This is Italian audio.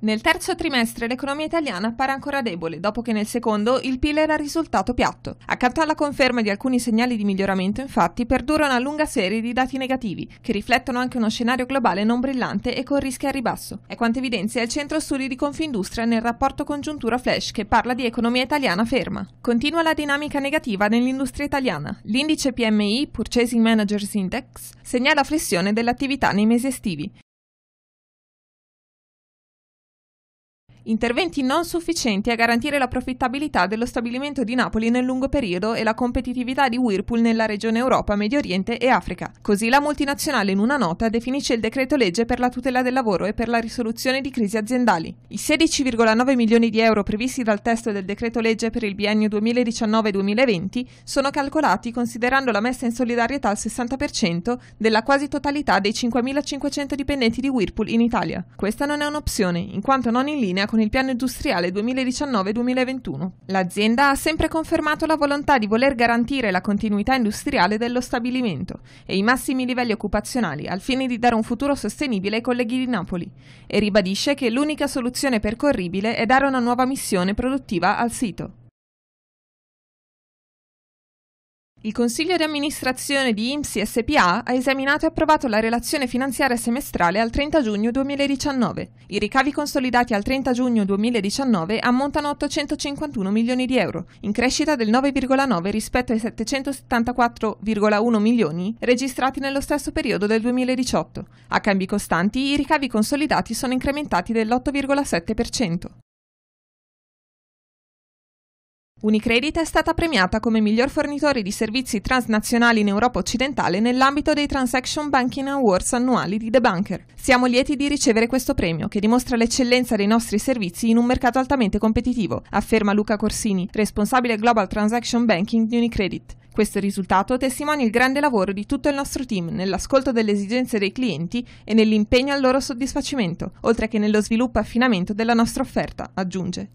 Nel terzo trimestre l'economia italiana appare ancora debole, dopo che nel secondo il PIL era risultato piatto. Accanto alla conferma di alcuni segnali di miglioramento, infatti, perdura una lunga serie di dati negativi, che riflettono anche uno scenario globale non brillante e con rischi a ribasso. È quanto evidenzia il centro studi di Confindustria nel rapporto congiuntura Flash, che parla di economia italiana ferma. Continua la dinamica negativa nell'industria italiana. L'indice PMI, Purchasing Managers Index, segnala flessione dell'attività nei mesi estivi. interventi non sufficienti a garantire la profittabilità dello stabilimento di Napoli nel lungo periodo e la competitività di Whirlpool nella regione Europa, Medio Oriente e Africa. Così la multinazionale in una nota definisce il decreto legge per la tutela del lavoro e per la risoluzione di crisi aziendali. I 16,9 milioni di euro previsti dal testo del decreto legge per il biennio 2019-2020 sono calcolati considerando la messa in solidarietà al 60% della quasi totalità dei 5.500 dipendenti di Whirlpool in Italia. Questa non è un'opzione, in quanto non in linea con con il piano industriale 2019-2021. L'azienda ha sempre confermato la volontà di voler garantire la continuità industriale dello stabilimento e i massimi livelli occupazionali al fine di dare un futuro sostenibile ai colleghi di Napoli e ribadisce che l'unica soluzione percorribile è dare una nuova missione produttiva al sito. Il Consiglio di amministrazione di IMSI SPA ha esaminato e approvato la relazione finanziaria semestrale al 30 giugno 2019. I ricavi consolidati al 30 giugno 2019 ammontano a 851 milioni di euro, in crescita del 9,9 rispetto ai 774,1 milioni registrati nello stesso periodo del 2018. A cambi costanti, i ricavi consolidati sono incrementati dell'8,7%. Unicredit è stata premiata come miglior fornitore di servizi transnazionali in Europa occidentale nell'ambito dei Transaction Banking Awards annuali di The Banker. Siamo lieti di ricevere questo premio, che dimostra l'eccellenza dei nostri servizi in un mercato altamente competitivo, afferma Luca Corsini, responsabile Global Transaction Banking di Unicredit. Questo risultato testimonia il grande lavoro di tutto il nostro team nell'ascolto delle esigenze dei clienti e nell'impegno al loro soddisfacimento, oltre che nello sviluppo e affinamento della nostra offerta, aggiunge.